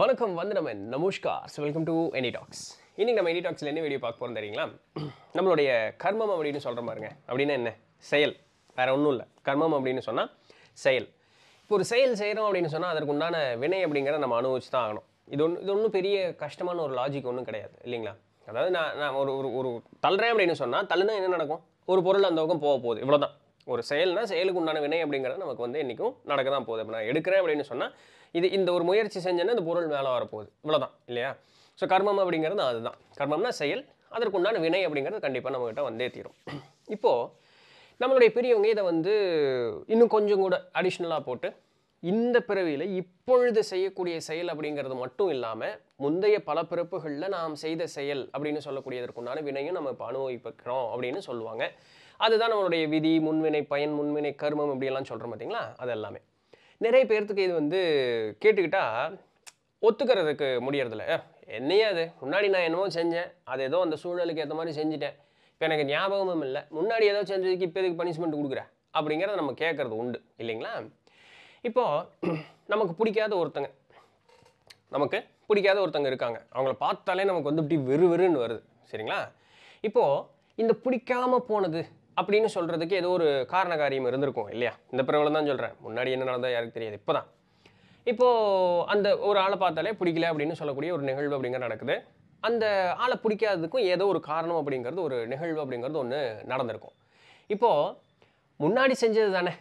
வணக்கம் வந்து நம்ம நமஸ்கார் வெல்கம் டு எனி டாக்ஸ் இன்றைக்கி நம்ம எனி டாக்ஸில் என்ன வீடியோ பார்க்க போகிறோம் தெரியுங்களா நம்மளுடைய கர்மம் அப்படின்னு சொல்கிற மாதிரிங்க அப்படின்னா என்ன செயல் வேறு ஒன்றும் இல்லை கர்மம் அப்படின்னு சொன்னால் செயல் இப்போ ஒரு செயல் செய்கிறோம் அப்படின்னு சொன்னால் அதற்கு உண்டான வினை அப்படிங்கிறத நம்ம அனுபவிச்சு தான் ஆகணும் இது ஒன்று இது ஒன்றும் பெரிய கஷ்டமான ஒரு லாஜிக் ஒன்றும் கிடையாது இல்லைங்களா அதாவது நான் நான் ஒரு ஒரு ஒரு தள்ளுறேன் அப்படின்னு சொன்னால் தள்ளுனா என்ன நடக்கும் ஒரு பொருள் அந்த பக்கம் போக போகுது இவ்வளோ தான் ஒரு செயல்னால் செயலுக்கு உண்டான வினை அப்படிங்கிறது நமக்கு வந்து இன்றைக்கும் நடக்க தான் போகுது இப்போ நான் எடுக்கிறேன் அப்படின்னு சொன்னால் இது இந்த ஒரு முயற்சி செஞ்சேன்னா இந்த பொருள் மேலே வரப்போகுது இவ்வளோதான் இல்லையா ஸோ கர்மம் அப்படிங்கிறது அதுதான் கர்மம்னா செயல் அதற்குண்டான வினை அப்படிங்கிறது கண்டிப்பாக நம்மக்கிட்ட வந்தே தீரும் இப்போது நம்மளுடைய பெரியவங்க இதை வந்து இன்னும் கொஞ்சம் கூட அடிஷ்னலாக போட்டு இந்த பிறவியில் இப்பொழுது செய்யக்கூடிய செயல் அப்படிங்கிறது மட்டும் இல்லாமல் முந்தைய பல பிறப்புகளில் நாம் செய்த செயல் அப்படின்னு சொல்லக்கூடியதற்குண்டான வினையும் நம்ம இப்போ அனுபவிப்பிக்கிறோம் அப்படின்னு சொல்லுவாங்க அதுதான் நம்மளுடைய விதி முன்வினை பயன் முன்வினை கர்மம் இப்படியெல்லாம் சொல்கிறோம் பார்த்தீங்களா அது எல்லாமே நிறைய பேர்த்துக்கு இது வந்து கேட்டுக்கிட்டால் ஒத்துக்கிறதுக்கு முடியறதில்ல என்னையே அது முன்னாடி நான் என்னவோ செஞ்சேன் அது ஏதோ அந்த சூழலுக்கு ஏற்ற மாதிரி செஞ்சுட்டேன் இப்போ எனக்கு ஞாபகமும் இல்லை முன்னாடி ஏதோ செஞ்சதுக்கு இப்போ எதுக்கு பனிஷ்மெண்ட் கொடுக்குறேன் அப்படிங்கிறத நம்ம கேட்குறது உண்டு இல்லைங்களா இப்போது நமக்கு பிடிக்காத ஒருத்தங்க நமக்கு பிடிக்காத ஒருத்தங்க இருக்காங்க அவங்கள பார்த்தாலே நமக்கு வந்து இப்படி வெறு வெறுன்னு வருது சரிங்களா இப்போது இந்த பிடிக்காமல் போனது அப்படின்னு சொல்கிறதுக்கு ஏதோ ஒரு காரண காரியம் இருந்திருக்கும் இல்லையா இந்த பிறகு தான் சொல்கிறேன் முன்னாடி என்ன நடந்தால் யாருக்கு தெரியாது இப்போ தான் இப்போது அந்த ஒரு ஆளை பார்த்தாலே பிடிக்கல அப்படின்னு சொல்லக்கூடிய ஒரு நிகழ்வு அப்படிங்கிற நடக்குது அந்த ஆளை பிடிக்காததுக்கும் ஏதோ ஒரு காரணம் அப்படிங்கிறது ஒரு நிகழ்வு அப்படிங்கிறது ஒன்று நடந்திருக்கும் இப்போது முன்னாடி செஞ்சது தானே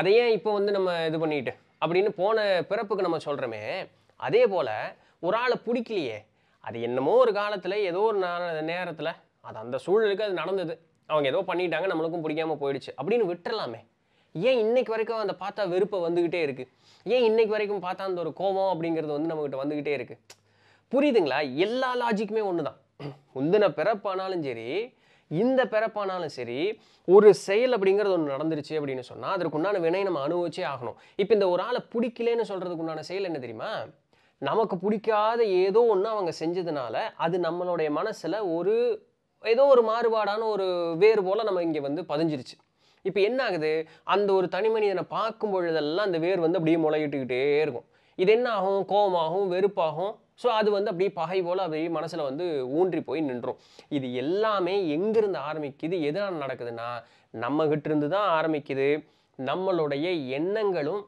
அதையே இப்போ வந்து நம்ம இது பண்ணிட்டு அப்படின்னு போன பிறப்புக்கு நம்ம சொல்கிறோமே அதே போல் ஒரு ஆளை பிடிக்கலையே அது என்னமோ ஒரு காலத்தில் ஏதோ ஒரு நேரத்தில் அது அந்த சூழலுக்கு அது நடந்தது அவங்க ஏதோ பண்ணிட்டாங்க நம்மளுக்கும் பிடிக்காம போயிடுச்சு அப்படின்னு விட்டுறலாமே ஏன் இன்னைக்கு வரைக்கும் அந்த பார்த்தா வெறுப்பை வந்துக்கிட்டே இருக்குது ஏன் இன்னைக்கு வரைக்கும் பார்த்தா அந்த ஒரு கோபம் அப்படிங்கிறது வந்து நம்மக்கிட்ட வந்துக்கிட்டே இருக்குது புரியுதுங்களா எல்லா லாஜிக்குமே ஒன்று தான் முந்தின பிறப்பானாலும் சரி இந்த பிறப்பானாலும் சரி ஒரு செயல் அப்படிங்கிறது ஒன்று நடந்துருச்சு அப்படின்னு சொன்னால் அதற்கு உண்டான வினை நம்ம அனுபவிச்சே ஆகணும் இப்போ இந்த ஒரு ஆளை பிடிக்கலன்னு சொல்கிறதுக்கு உண்டான செயல் என்ன தெரியுமா நமக்கு பிடிக்காத ஏதோ ஒன்று அவங்க செஞ்சதுனால அது நம்மளுடைய மனசில் ஒரு ஏதோ ஒரு மாறுபாடான ஒரு வேறு போல் நம்ம இங்கே வந்து பதிஞ்சிருச்சு இப்போ என்ன ஆகுது அந்த ஒரு தனி மனிதனை பார்க்கும் பொழுதெல்லாம் அந்த வேர் வந்து அப்படியே முளையிட்டுக்கிட்டே இருக்கும் இது என்ன ஆகும் கோபமாகும் வெறுப்பாகும் ஸோ அது வந்து அப்படியே பகை போல் அப்படியே மனசில் வந்து ஊன்றி போய் நின்றோம் இது எல்லாமே எங்கேருந்து ஆரம்பிக்குது எதனால் நடக்குதுன்னா நம்மகிட்ட இருந்து தான் ஆரம்பிக்குது நம்மளுடைய எண்ணங்களும்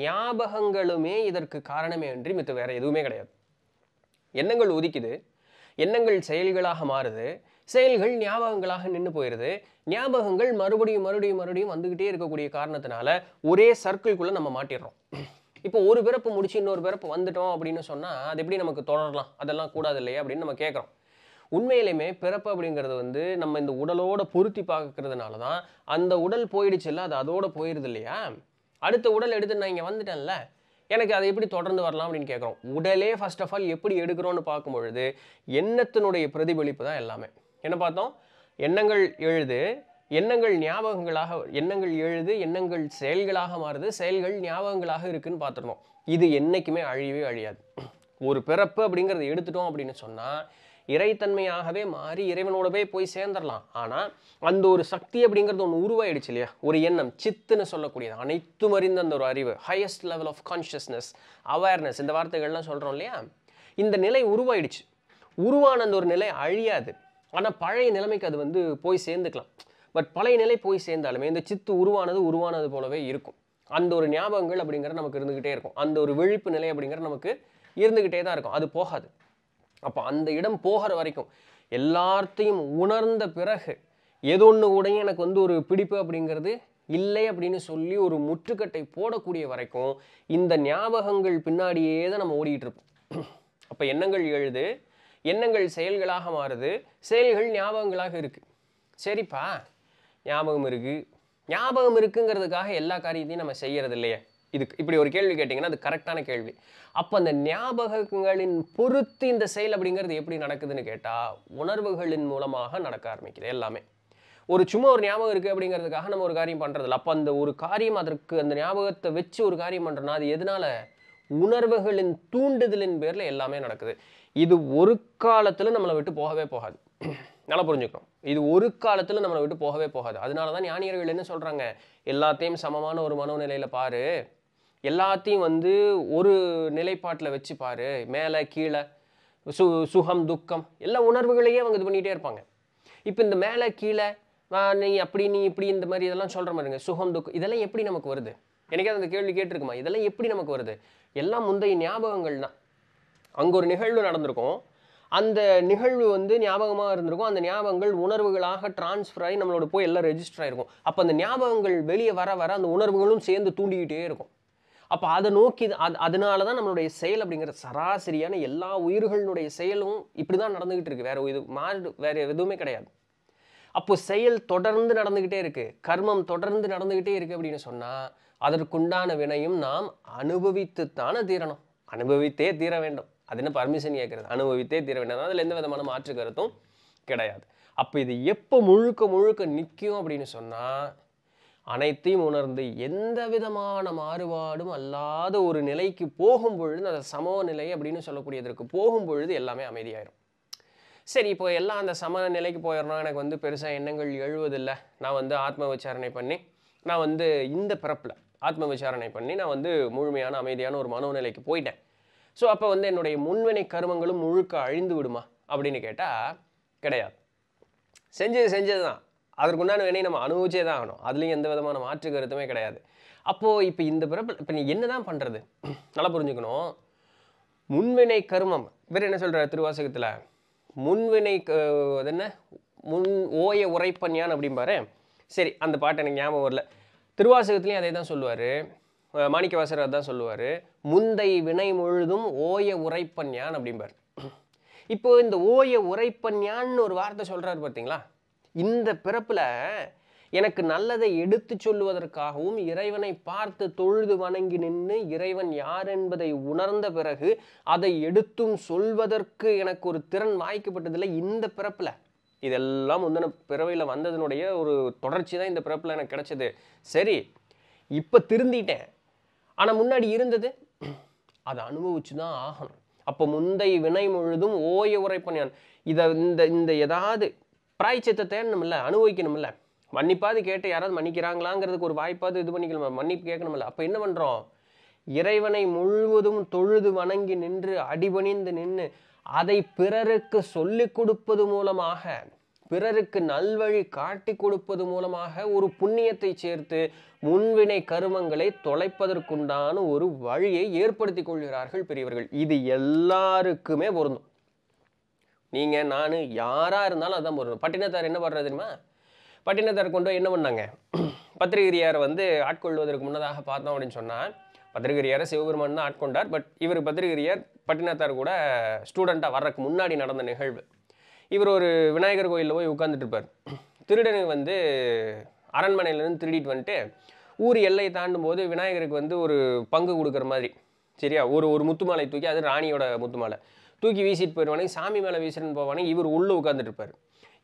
ஞாபகங்களுமே இதற்கு காரணமே அன்றி மித்த வேறு எதுவுமே கிடையாது எண்ணங்கள் உதிக்குது எண்ணங்கள் செயல்களாக மாறுது செயல்கள் ஞாபகங்களாக நின்று போயிடுது ஞாபகங்கள் மறுபடியும் மறுபடியும் மறுபடியும் வந்துக்கிட்டே இருக்கக்கூடிய காரணத்தினால ஒரே சர்க்கிள்குள்ளே நம்ம மாட்டிடுறோம் இப்போ ஒரு பிறப்பு முடிச்சு இன்னொரு பிறப்பு வந்துட்டோம் அப்படின்னு சொன்னால் அது எப்படி நமக்கு தொடரலாம் அதெல்லாம் கூடாது இல்லையா அப்படின்னு நம்ம கேட்குறோம் உண்மையிலேயுமே பிறப்பு அப்படிங்கிறது வந்து நம்ம இந்த உடலோட பொருத்தி பார்க்கறதுனால தான் அந்த உடல் இல்லை அது அதோட போயிடுது இல்லையா அடுத்த உடல் எடுத்து நான் இங்கே வந்துட்டேன்ல எனக்கு அதை எப்படி தொடர்ந்து வரலாம் அப்படின்னு கேட்குறோம் உடலே ஃபர்ஸ்ட் ஆஃப் ஆல் எப்படி எடுக்கிறோன்னு பார்க்கும்பொழுது எண்ணத்தினுடைய பிரதிபலிப்பு தான் எல்லாமே என்ன பார்த்தோம் எண்ணங்கள் எழுது எண்ணங்கள் ஞாபகங்களாக எண்ணங்கள் எழுது எண்ணங்கள் செயல்களாக மாறுது செயல்கள் ஞாபகங்களாக இருக்குன்னு பார்த்துருந்தோம் இது என்றைக்குமே அழியவே அழியாது ஒரு பிறப்பு அப்படிங்கிறத எடுத்துட்டோம் அப்படின்னு சொன்னால் இறைத்தன்மையாகவே மாறி இறைவனோடவே போய் சேர்ந்துடலாம் ஆனால் அந்த ஒரு சக்தி அப்படிங்கிறது ஒன்று உருவாயிடுச்சு இல்லையா ஒரு எண்ணம் சித்துன்னு சொல்லக்கூடியது அனைத்து மறிந்த அந்த ஒரு அறிவு highest level of consciousness awareness இந்த வார்த்தைகள்லாம் சொல்கிறோம் இல்லையா இந்த நிலை உருவாயிடுச்சு உருவான அந்த ஒரு நிலை அழியாது ஆனால் பழைய நிலைமைக்கு அது வந்து போய் சேர்ந்துக்கலாம் பட் பழைய நிலை போய் சேர்ந்தாலுமே இந்த சித்து உருவானது உருவானது போலவே இருக்கும் அந்த ஒரு ஞாபகங்கள் அப்படிங்கிற நமக்கு இருந்துக்கிட்டே இருக்கும் அந்த ஒரு விழிப்பு நிலை அப்படிங்கிற நமக்கு இருந்துக்கிட்டே தான் இருக்கும் அது போகாது அப்போ அந்த இடம் போகிற வரைக்கும் எல்லாத்தையும் உணர்ந்த பிறகு ஏதோ ஒன்று கூடையும் எனக்கு வந்து ஒரு பிடிப்பு அப்படிங்கிறது இல்லை அப்படின்னு சொல்லி ஒரு முற்றுக்கட்டை போடக்கூடிய வரைக்கும் இந்த ஞாபகங்கள் பின்னாடியே தான் நம்ம ஓடிக்கிட்டு இருப்போம் அப்போ எண்ணங்கள் எழுது எண்ணங்கள் செயல்களாக மாறுது செயல்கள் ஞாபகங்களாக இருக்குது சரிப்பா ஞாபகம் இருக்குது ஞாபகம் இருக்குங்கிறதுக்காக எல்லா காரியத்தையும் நம்ம செய்கிறது இல்லையே இதுக்கு இப்படி ஒரு கேள்வி கேட்டிங்கன்னா அது கரெக்டான கேள்வி அப்போ அந்த ஞாபகங்களின் பொறுத்து இந்த செயல் அப்படிங்கிறது எப்படி நடக்குதுன்னு கேட்டால் உணர்வுகளின் மூலமாக நடக்க ஆரம்பிக்குது எல்லாமே ஒரு சும்மா ஒரு ஞாபகம் இருக்குது அப்படிங்கிறதுக்காக நம்ம ஒரு காரியம் பண்ணுறதில்ல அப்போ அந்த ஒரு காரியம் அதற்கு அந்த ஞாபகத்தை வச்சு ஒரு காரியம் பண்ணுறோன்னா அது எதனால் உணர்வுகளின் தூண்டுதலின் பேரில் எல்லாமே நடக்குது இது ஒரு காலத்தில் நம்மளை விட்டு போகவே போகாது நல்லா புரிஞ்சுக்கணும் இது ஒரு காலத்தில் நம்மளை விட்டு போகவே போகாது அதனால தான் ஞானியர்கள் என்ன சொல்கிறாங்க எல்லாத்தையும் சமமான ஒரு மனோநிலையில் பாரு எல்லாத்தையும் வந்து ஒரு நிலைப்பாட்டில் வச்சு பாரு மேலே கீழே சு சுகம் துக்கம் எல்லா உணர்வுகளையே அவங்க இது பண்ணிகிட்டே இருப்பாங்க இப்போ இந்த மேலே கீழே நீ அப்படி நீ இப்படி இந்த மாதிரி இதெல்லாம் சொல்கிற மாதிரிங்க சுகம் துக்கம் இதெல்லாம் எப்படி நமக்கு வருது எனக்கே அந்த கேள்வி கேட்டிருக்குமா இதெல்லாம் எப்படி நமக்கு வருது எல்லாம் முந்தைய ஞாபகங்கள் தான் அங்கே ஒரு நிகழ்வு நடந்திருக்கும் அந்த நிகழ்வு வந்து ஞாபகமாக இருந்திருக்கும் அந்த ஞாபகங்கள் உணர்வுகளாக டிரான்ஸ்ஃபர் ஆகி நம்மளோட போய் எல்லாம் ரெஜிஸ்டர் ஆகிருக்கும் அப்போ அந்த ஞாபகங்கள் வெளியே வர வர அந்த உணர்வுகளும் சேர்ந்து தூண்டிக்கிட்டே இருக்கும் அப்போ அதை நோக்கி அது அதனால தான் நம்மளுடைய செயல் அப்படிங்கிற சராசரியான எல்லா உயிர்களுடைய செயலும் இப்படி தான் நடந்துக்கிட்டு இருக்குது வேறு இது மாறு வேறு எதுவுமே கிடையாது அப்போது செயல் தொடர்ந்து நடந்துக்கிட்டே இருக்குது கர்மம் தொடர்ந்து நடந்துக்கிட்டே இருக்குது அப்படின்னு சொன்னால் அதற்குண்டான வினையும் நாம் அனுபவித்துத்தானே தீரணும் அனுபவித்தே தீர வேண்டும் அது என்ன பர்மிஷன் கேட்குறது அனுபவித்தே தீர வேண்டாம் அதில் எந்த விதமான மாற்று கருத்தும் கிடையாது அப்போ இது எப்போ முழுக்க முழுக்க நிற்கும் அப்படின்னு சொன்னால் அனைத்தையும் உணர்ந்து எந்த விதமான மாறுபாடும் அல்லாத ஒரு நிலைக்கு போகும் பொழுது அந்த சமநிலை அப்படின்னு சொல்லக்கூடியதற்கு போகும் பொழுது எல்லாமே அமைதியாயிரும் சரி இப்போ எல்லாம் அந்த சம நிலைக்கு போயிடணும் எனக்கு வந்து பெருசாக எண்ணங்கள் எழுவதில்லை நான் வந்து ஆத்ம விசாரணை பண்ணி நான் வந்து இந்த பிறப்பில் ஆத்ம விசாரணை பண்ணி நான் வந்து முழுமையான அமைதியான ஒரு மனோநிலைக்கு போயிட்டேன் ஸோ அப்போ வந்து என்னுடைய முன்வினை கருமங்களும் முழுக்க அழிந்து விடுமா அப்படின்னு கேட்டால் கிடையாது செஞ்சது செஞ்சது தான் அதற்குண்டான வினை நம்ம அனுபவிச்சே தான் ஆகணும் அதுலேயும் எந்த விதமான மாற்று கருத்துமே கிடையாது அப்போது இப்போ இந்த பிறப்பு இப்போ நீ என்ன தான் பண்ணுறது நல்லா புரிஞ்சுக்கணும் முன்வினை கருமம் இவர் என்ன சொல்கிறார் திருவாசகத்தில் முன்வினை அது என்ன முன் ஓய உரைப்பன் யான் அப்படிம்பாரு சரி அந்த பாட்டு எனக்கு ஞாபகம் வரல திருவாசகத்துலேயும் அதே தான் சொல்லுவார் மாணிக்கவாசர் அதான் சொல்லுவார் முந்தை வினை முழுதும் ஓய உரைப்பன்யான் அப்படிம்பார் இப்போ இந்த ஓய உரைப்பன்யான்னு ஒரு வார்த்தை சொல்கிறாரு பார்த்தீங்களா இந்த பிறப்பில் எனக்கு நல்லதை எடுத்து சொல்லுவதற்காகவும் இறைவனை பார்த்து தொழுது வணங்கி நின்று இறைவன் யார் என்பதை உணர்ந்த பிறகு அதை எடுத்தும் சொல்வதற்கு எனக்கு ஒரு திறன் வாய்க்கப்பட்டதில்லை இந்த பிறப்பில் இதெல்லாம் முந்தின பிறவையில் வந்ததுனுடைய ஒரு தொடர்ச்சி தான் இந்த பிறப்பில் எனக்கு கிடச்சிது சரி இப்போ திருந்திட்டேன் ஆனால் முன்னாடி இருந்தது அதை அனுபவிச்சு தான் ஆகணும் அப்போ முந்தை வினை முழுதும் ஓய உரைப்பணியான் இதை இந்த இந்த ஏதாவது பிராய்ச்சத்தை தேடணும்ல அனுபவிக்கணும்ல மன்னிப்பாது கேட்டு யாராவது மன்னிக்கிறாங்களாங்கிறதுக்கு ஒரு வாய்ப்பாவது இது பண்ணிக்கணும் மன்னிப்பு கேட்கணும்ல அப்போ என்ன பண்ணுறோம் இறைவனை முழுவதும் தொழுது வணங்கி நின்று அடிபணிந்து நின்று அதை பிறருக்கு சொல்லிக் கொடுப்பது மூலமாக பிறருக்கு நல்வழி காட்டி கொடுப்பது மூலமாக ஒரு புண்ணியத்தை சேர்த்து முன்வினை கருமங்களை தொலைப்பதற்குண்டான ஒரு வழியை ஏற்படுத்தி கொள்கிறார்கள் பெரியவர்கள் இது எல்லாருக்குமே பொருந்தும் நீங்க நான் யாரா இருந்தாலும் அதான் பொருந்தும் பட்டினத்தார் என்ன பண்றது தெரியுமா பட்டினத்தார் கொண்டு என்ன பண்ணாங்க பத்திரிகிரியார் வந்து ஆட்கொள்வதற்கு முன்னதாக பார்த்தோம் அப்படின்னு சொன்னால் பத்திரிகிரியாரை சிவபெருமான் தான் ஆட்கொண்டார் பட் இவர் பத்திரிகிரியார் பட்டினத்தார் கூட ஸ்டூடெண்ட்டாக வர்றதுக்கு முன்னாடி நடந்த நிகழ்வு இவர் ஒரு விநாயகர் கோயிலில் போய் உட்காந்துட்டு இருப்பார் திருடனுக்கு வந்து அரண்மனையிலேருந்து திருடிட்டு வந்துட்டு ஊர் எல்லை தாண்டும் போது விநாயகருக்கு வந்து ஒரு பங்கு கொடுக்குற மாதிரி சரியா ஒரு ஒரு முத்துமாலை தூக்கி அது ராணியோட முத்துமாலை தூக்கி வீசிட்டு போயிடுவானே சாமி மேலே வீசுறன்னு போவானே இவர் உள்ளே உட்காந்துட்டு இருப்பார்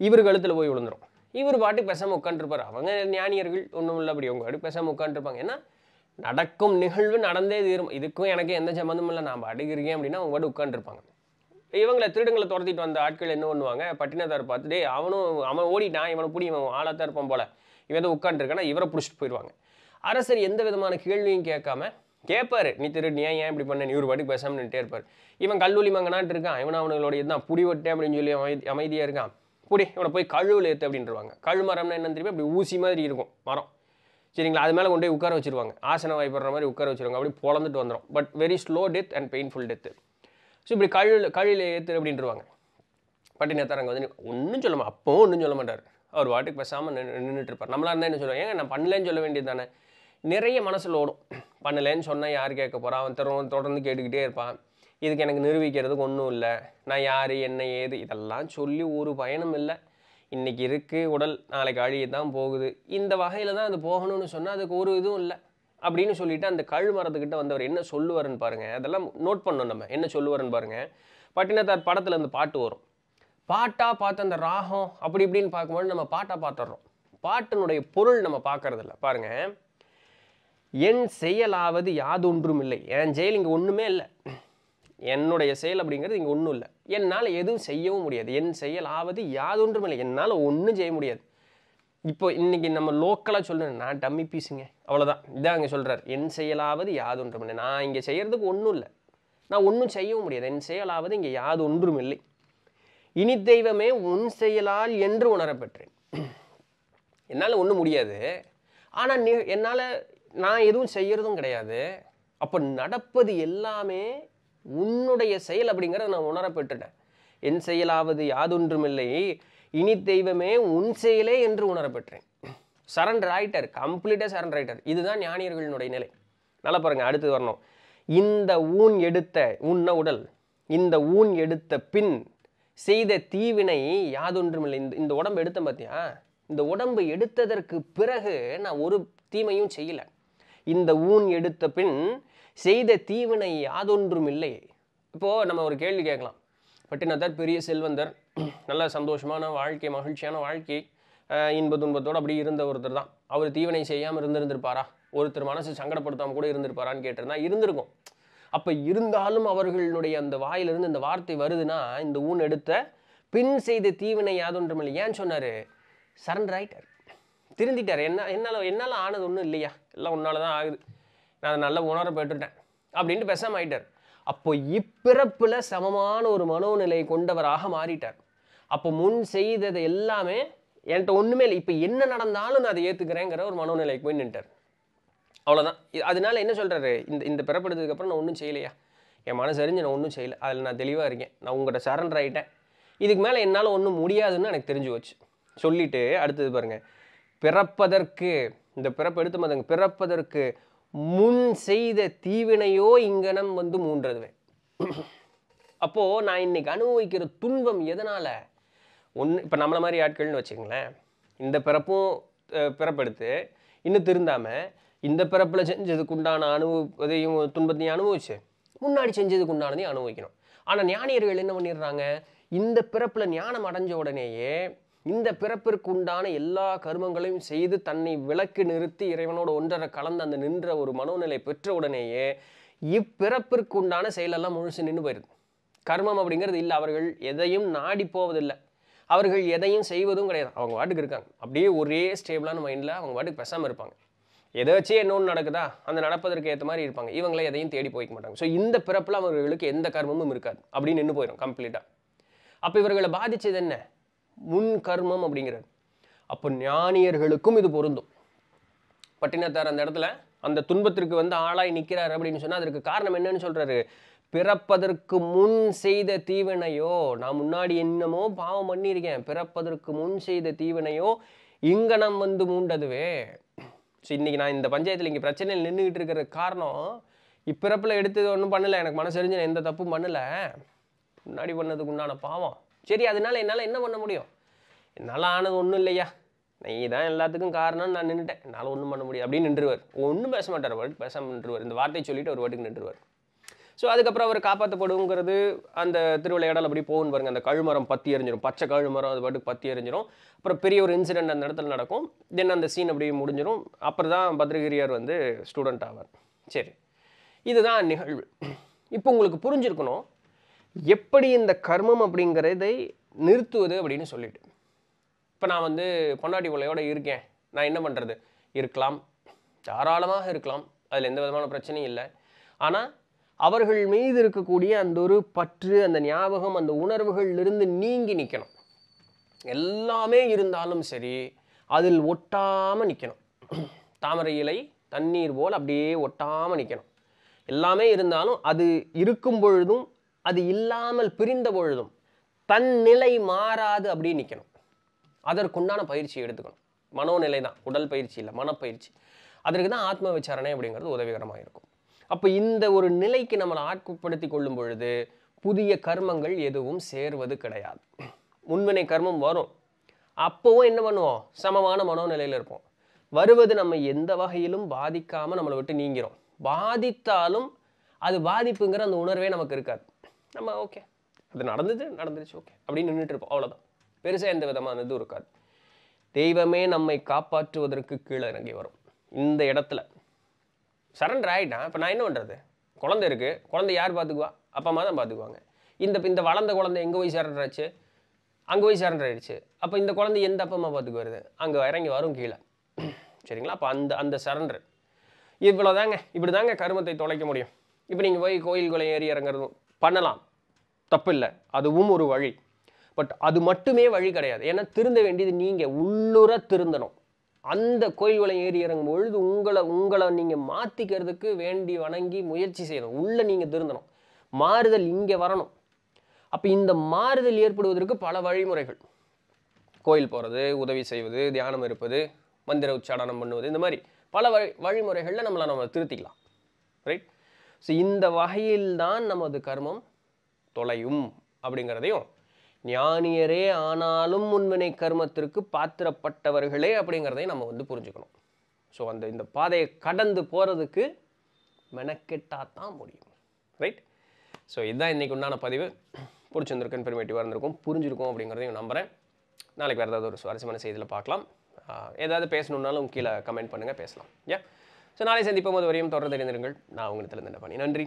இவர் கழுத்தில் போய் விழுந்துடும் இவர் பாட்டு பேசாமல் உட்காந்துருப்பார் அவங்க ஞானியர்கள் ஒன்றும் இல்லை அப்படி அவங்க பாட்டு பேசாமல் உட்காந்துருப்பாங்க ஏன்னா நடக்கும் நிகழ்வு நடந்தே தீரும் இதுக்கும் எனக்கு எந்த சம்மந்தமும் இல்லை நான் பாட்டுக்கு இருக்கேன் அப்படின்னா அவங்க பாட்டு உட்காந்துருப்பாங்க இவங்களை திருடுங்களை துரத்திட்டு வந்த ஆட்கள் என்ன பண்ணுவாங்க பட்டினத்தார் பார்த்து டே அவனும் அவன் ஓடிட்டான் இவனை பிடி இவன் ஆளாக தான் இருப்பான் போல இவன் தான் உட்காந்துருக்கானா இவரை பிடிச்சிட்டு போயிடுவாங்க அரசர் எந்த விதமான கேள்வியும் கேட்காம கேட்பார் நீ திருடு ஏன் ஏன் இப்படி பண்ண நீ ஒரு பாட்டுக்கு பேசாமன்ட்டே இருப்பார் இவன் கல்லூலி மங்கனான்ட்டு இருக்கான் இவன் அவனுங்களோட தான் புடி வட்டேன் அப்படின்னு சொல்லி அமைதி அமைதியாக இருக்கான் புடி இவனை போய் கழுவில் ஏற்று அப்படின்றவாங்க கழு மரம்னா என்னென்னு தெரியும் அப்படி ஊசி மாதிரி இருக்கும் மரம் சரிங்களா அது மேலே கொண்டு போய் உட்கார வச்சுருவாங்க ஆசனம் வாய்ப்படுற மாதிரி உட்கார வச்சுருவாங்க அப்படி பிறந்துட்டு வந்துடும் but very slow death and painful death so இப்படி கழு கழியில் ஏற்று அப்படின்றவாங்க பட்டினத்தாரங்க வந்து ஒன்றும் சொல்ல அப்பவும் ஒன்றும் சொல்ல மாட்டார் அவர் வாட்டுக்கு பேசாமல் நின்றுட்டு இருப்பார் நம்மளா இருந்தால் என்ன சொல்லுவாங்க ஏங்க நான் பண்ணலன்னு சொல்ல வேண்டியது தானே நிறைய மனசில் ஓடும் பண்ணலைன்னு சொன்னால் யார் கேட்க போகிறான் அவன் தரும் தொடர்ந்து கேட்டுக்கிட்டே இருப்பான் இதுக்கு எனக்கு நிரூபிக்கிறதுக்கு ஒன்றும் இல்லை நான் யார் என்ன ஏது இதெல்லாம் சொல்லி ஒரு பயனும் இல்லை இன்றைக்கி இருக்குது உடல் நாளைக்கு அழிய தான் போகுது இந்த வகையில் தான் அது போகணும்னு சொன்னால் அதுக்கு ஒரு இதுவும் இல்லை அப்படின்னு சொல்லிட்டு அந்த கல் மரத்துக்கிட்ட வந்தவர் என்ன சொல்லுவாருன்னு பாருங்கள் அதெல்லாம் நோட் பண்ணோம் நம்ம என்ன சொல்லுவாருன்னு பாருங்கள் பட்டினத்தார் படத்தில் அந்த பாட்டு வரும் பாட்டாக பார்த்த அந்த ராகம் அப்படி இப்படின்னு பார்க்கும்போது நம்ம பாட்டாக பார்த்துடுறோம் பாட்டினுடைய பொருள் நம்ம பார்க்கறதில்ல பாருங்கள் என் செயலாவது யாதொன்றும் இல்லை என் செயல் இங்கே ஒன்றுமே இல்லை என்னுடைய செயல் அப்படிங்கிறது இங்கே ஒன்றும் இல்லை என்னால் எதுவும் செய்யவும் முடியாது என் செயல் ஆவது யாதொன்றும் இல்லை என்னால் ஒன்றும் செய்ய முடியாது இப்போ இன்றைக்கி நம்ம லோக்கலாக சொல்லணும் நான் டம்மி பீஸுங்க அவ்வளோதான் இதான் அங்கே சொல்கிறார் என் செயலாவது யாது ஒன்றும் நான் இங்கே செய்கிறதுக்கு ஒன்றும் இல்லை நான் ஒன்றும் செய்யவும் முடியாது என் செயலாவது இங்கே யாது ஒன்றும் இல்லை இனி தெய்வமே உன் செயலால் என்று உணரப்பெற்றேன் என்னால் ஒன்றும் முடியாது ஆனால் நீ என்னால் நான் எதுவும் செய்கிறதும் கிடையாது அப்போ நடப்பது எல்லாமே உன்னுடைய செயல் அப்படிங்கிறத நான் உணரப்பெற்றுட்டேன் என் செயலாவது யாதொன்றுமில்லை இனி தெய்வமே உன் செயலே என்று உணரப்பெற்றேன் சரண்டர் ஆகிட்டார் கம்ப்ளீட்டாக சரண்டர் ஆகிட்டார் இதுதான் ஞானியர்களினுடைய நிலை நல்லா பாருங்கள் அடுத்து வரணும் இந்த ஊன் எடுத்த உண்ண உடல் இந்த ஊன் எடுத்த பின் செய்த தீவினை யாதொன்றுமில்லை இந்த இந்த உடம்பு எடுத்தேன் பார்த்தியா இந்த உடம்பு எடுத்ததற்கு பிறகு நான் ஒரு தீமையும் செய்யலை இந்த ஊன் எடுத்த பின் செய்த தீவினை யாதொன்றும் இல்லை இப்போது நம்ம ஒரு கேள்வி கேட்கலாம் பட்டினத்தார் பெரிய செல்வந்தர் நல்ல சந்தோஷமான வாழ்க்கை மகிழ்ச்சியான வாழ்க்கை இன்ப துன்பத்தோடு அப்படி இருந்த ஒருத்தர் தான் அவர் தீவனை செய்யாமல் இருந்திருந்திருப்பாரா ஒருத்தர் மனசு சங்கடப்படுத்தாமல் கூட இருந்திருப்பாரான்னு கேட்டிருந்தா இருந்திருக்கும் அப்போ இருந்தாலும் அவர்களுடைய அந்த வாயிலிருந்து இந்த வார்த்தை வருதுன்னா இந்த ஊன் எடுத்த பின் செய்த தீவினை யாதொன்றமில்லை ஏன் சொன்னார் சரண்டர் ஆகிட்டார் திருந்திட்டார் என்ன என்னால் என்னால் ஆனது ஒன்றும் இல்லையா எல்லாம் உன்னால தான் ஆகுது நான் நல்ல உணர பெற்றுட்டேன் அப்படின்ட்டு பெசாம ஆயிட்டார் அப்போ இப்பிறப்பில் சமமான ஒரு மனோநிலை கொண்டவராக மாறிட்டார் அப்போ முன் செய்தது எல்லாமே என்கிட்ட ஒன்றுமே இல்லை இப்போ என்ன நடந்தாலும் நான் அதை ஏற்றுக்கிறேங்கிற ஒரு மனோநிலைக்கு போய் நின்ட்டார் அவ்வளோதான் அதனால என்ன சொல்கிறாரு இந்த இந்த பிறப்படுறதுக்கப்புறம் நான் ஒன்றும் செய்யலையா என் மனசு அறிஞ்சு நான் ஒன்றும் செய்யலை அதில் நான் தெளிவாக இருக்கேன் நான் உங்கள்கிட்ட சரண்டர் ஆகிட்டேன் இதுக்கு மேலே என்னால் ஒன்றும் முடியாதுன்னு எனக்கு தெரிஞ்சு வச்சு சொல்லிவிட்டு அடுத்தது பாருங்கள் பிறப்பதற்கு இந்த பிறப்பு எடுத்து மாதங்க பிறப்பதற்கு முன் செய்த தீவினையோ இங்கனம் வந்து மூன்றதுவேன் அப்போது நான் இன்னைக்கு அனுபவிக்கிற துன்பம் எதனால் ஒன்று இப்போ நம்மளை மாதிரி ஆட்கள்னு வச்சுங்களேன் இந்த பிறப்பும் பிறப்பெடுத்து இன்னும் திருந்தாமல் இந்த பிறப்பில் செஞ்சதுக்கு உண்டான அனுபவத்தையும் துன்பத்தையும் அனுபவிச்சு முன்னாடி செஞ்சதுக்கு உண்டானதையும் அனுபவிக்கணும் ஆனால் ஞானியர்கள் என்ன பண்ணிடுறாங்க இந்த பிறப்பில் ஞானம் அடைஞ்ச உடனேயே இந்த பிறப்பிற்கு உண்டான எல்லா கருமங்களையும் செய்து தன்னை விளக்கு நிறுத்தி இறைவனோட ஒன்றரை கலந்து அந்த நின்ற ஒரு மனோநிலை பெற்ற உடனேயே இப்பிறப்பிற்கு உண்டான செயலெல்லாம் முழுசு நின்று போயிருது கர்மம் அப்படிங்கிறது இல்லை அவர்கள் எதையும் நாடி போவதில்லை அவர்கள் எதையும் செய்வதும் கிடையாது அவங்க வாட்டுக்கு இருக்காங்க அப்படியே ஒரே ஸ்டேபிளான மைண்டில் அவங்க வாட்டுக்கு பெசாமல் இருப்பாங்க ஏதாச்சும் என்ன நடக்குதா அந்த நடப்பதற்கு ஏற்ற மாதிரி இருப்பாங்க இவங்களே எதையும் தேடி போய்க்க மாட்டாங்க ஸோ இந்த பிறப்பில் அவர்களுக்கு எந்த கர்மமும் இருக்காது அப்படின்னு நின்று போயிடும் கம்ப்ளீட்டாக அப்போ இவர்களை பாதித்தது என்ன முன் கர்மம் அப்படிங்கிறது அப்போ ஞானியர்களுக்கும் இது பொருந்தும் பட்டினத்தார் அந்த இடத்துல அந்த துன்பத்திற்கு வந்து ஆளாய் நிற்கிறார் அப்படின்னு சொன்னால் அதற்கு காரணம் என்னன்னு சொல்கிறாரு பிறப்பதற்கு முன் செய்த தீவினையோ நான் முன்னாடி என்னமோ பாவம் பண்ணியிருக்கேன் பிறப்பதற்கு முன் செய்த தீவினையோ நம் வந்து மூண்டதுவே ஸோ இன்றைக்கி நான் இந்த பஞ்சாயத்தில் இங்கே பிரச்சனையில் நின்றுக்கிட்டு இருக்கிற காரணம் இப்பிறப்பில் எடுத்தது ஒன்றும் பண்ணலை எனக்கு மனசெரிஞ்சு நான் எந்த தப்பும் பண்ணலை முன்னாடி பண்ணதுக்கு உண்டான பாவம் சரி அதனால என்னால் என்ன பண்ண முடியும் என்னால் ஆனது ஒன்றும் இல்லையா நீ தான் எல்லாத்துக்கும் காரணம்னு நான் நின்றுட்டேன் என்னால் ஒன்றும் பண்ண முடியும் அப்படின்னு நின்றுவர் ஒன்றும் பேச மாட்டார் வேர்டு பேசாமல் நின்றுவர் இந்த வார்த்தையை சொல்லிவிட்டு ஒரு வேர்டுக்கு நின்றுவர் ஸோ அதுக்கப்புறம் அவர் காப்பாற்றப்படுங்கிறது அந்த திருவிளையாடல் அப்படி போகும் பாருங்க அந்த கழுமரம் பற்றி எரிஞ்சிடும் பச்சை கழுமரம் அது பாட்டுக்கு பற்றி எரிஞ்சிடும் அப்புறம் பெரிய ஒரு இன்சிடென்ட் அந்த இடத்துல நடக்கும் தென் அந்த சீன் அப்படி முடிஞ்சிடும் அப்புறம் தான் பத்ரகிரியார் வந்து ஸ்டூடெண்ட் ஆவார் சரி இதுதான் நிகழ்வு இப்போ உங்களுக்கு புரிஞ்சிருக்கணும் எப்படி இந்த கர்மம் அப்படிங்கிறதை நிறுத்துவது அப்படின்னு சொல்லிட்டு இப்போ நான் வந்து பொன்னாட்டி உலையோடு இருக்கேன் நான் என்ன பண்ணுறது இருக்கலாம் தாராளமாக இருக்கலாம் அதில் எந்த விதமான பிரச்சனையும் இல்லை ஆனால் அவர்கள் மீது இருக்கக்கூடிய அந்த ஒரு பற்று அந்த ஞாபகம் அந்த இருந்து நீங்கி நிற்கணும் எல்லாமே இருந்தாலும் சரி அதில் ஒட்டாமல் நிற்கணும் தாமரை இலை தண்ணீர் போல் அப்படியே ஒட்டாமல் நிற்கணும் எல்லாமே இருந்தாலும் அது இருக்கும் பொழுதும் அது இல்லாமல் பிரிந்த பொழுதும் தன் நிலை மாறாது அப்படியே நிற்கணும் அதற்குண்டான பயிற்சி எடுத்துக்கணும் மனோநிலை தான் உடல் பயிற்சி இல்லை மனப்பயிற்சி அதற்கு தான் ஆத்ம விசாரணை அப்படிங்கிறது உதவிகரமாக இருக்கும் அப்போ இந்த ஒரு நிலைக்கு நம்மளை ஆட்குப்படுத்தி கொள்ளும் பொழுது புதிய கர்மங்கள் எதுவும் சேர்வது கிடையாது முன்வினை கர்மம் வரும் அப்போவும் என்ன பண்ணுவோம் சமமான மனோநிலையில் இருப்போம் வருவது நம்ம எந்த வகையிலும் பாதிக்காமல் நம்மளை விட்டு நீங்கிறோம் பாதித்தாலும் அது பாதிப்புங்கிற அந்த உணர்வே நமக்கு இருக்காது நம்ம ஓகே அது நடந்தது நடந்துருச்சு ஓகே அப்படின்னு நின்றுட்டு இருப்போம் அவ்வளோதான் பெருசாக எந்த விதமான இதுவும் இருக்காது தெய்வமே நம்மை காப்பாற்றுவதற்கு கீழே இறங்கி வரும் இந்த இடத்துல சரண்டர் ஆகிட்டான் இப்போ நான் என்ன பண்ணுறது குழந்தை இருக்குது குழந்தை யார் பார்த்துக்குவா அப்பா அம்மா தான் பார்த்துக்குவாங்க இந்த இந்த வளர்ந்த குழந்தை எங்கே போய் சரண்டர் ஆச்சு அங்கே போய் சரண்டர் ஆகிடுச்சு அப்போ இந்த குழந்தை எந்த அப்பா அம்மா பார்த்துக்கு வருது அங்கே இறங்கி வரும் கீழே சரிங்களா அப்போ அந்த அந்த சரண்டர் இவ்வளோ தாங்க இப்படி தாங்க கருமத்தை தொலைக்க முடியும் இப்போ நீங்கள் போய் கோயில் குளம் ஏறி இறங்குறதும் பண்ணலாம் தப்பு இல்லை அதுவும் ஒரு வழி பட் அது மட்டுமே வழி கிடையாது ஏன்னா திருந்த வேண்டியது நீங்கள் உள்ளுர திருந்தணும் அந்த கோயில் ஏறி இறங்கும் பொழுது உங்களை உங்களை நீங்கள் மாற்றிக்கிறதுக்கு வேண்டி வணங்கி முயற்சி செய்யணும் உள்ளே நீங்கள் திருந்தணும் மாறுதல் இங்கே வரணும் அப்போ இந்த மாறுதல் ஏற்படுவதற்கு பல வழிமுறைகள் கோயில் போகிறது உதவி செய்வது தியானம் இருப்பது மந்திர உச்சாடனம் பண்ணுவது இந்த மாதிரி பல வழி வழிமுறைகளில் நம்மளை நம்ம திருத்திக்கலாம் ரைட் ஸோ இந்த வகையில்தான் நமது கர்மம் தொலையும் அப்படிங்கிறதையும் ஞானியரே ஆனாலும் முன்வினை கர்மத்திற்கு பாத்திரப்பட்டவர்களே அப்படிங்கிறதையும் நம்ம வந்து புரிஞ்சுக்கணும் ஸோ அந்த இந்த பாதையை கடந்து போகிறதுக்கு மெனக்கெட்டால் தான் முடியும் ரைட் ஸோ இதுதான் இன்றைக்கு உண்டான பதிவு பிடிச்சிருந்திருக்குன்னு இன்ஃபர்மேட்டிவாக இருந்திருக்கும் புரிஞ்சிருக்கும் அப்படிங்கிறதையும் நம்புகிறேன் நாளைக்கு வேறு ஏதாவது ஒரு சுவாரஸ்யமான செய்தியில் பார்க்கலாம் ஏதாவது பேசணுன்னாலும் கீழே கமெண்ட் பண்ணுங்கள் பேசலாம் யா ஸோ நாளை சந்திப்போம் அது வரையும் தொடர்ந்து அறிந்திருங்கள் நான் உங்களுக்கு தெரிந்து பண்ணி நன்றி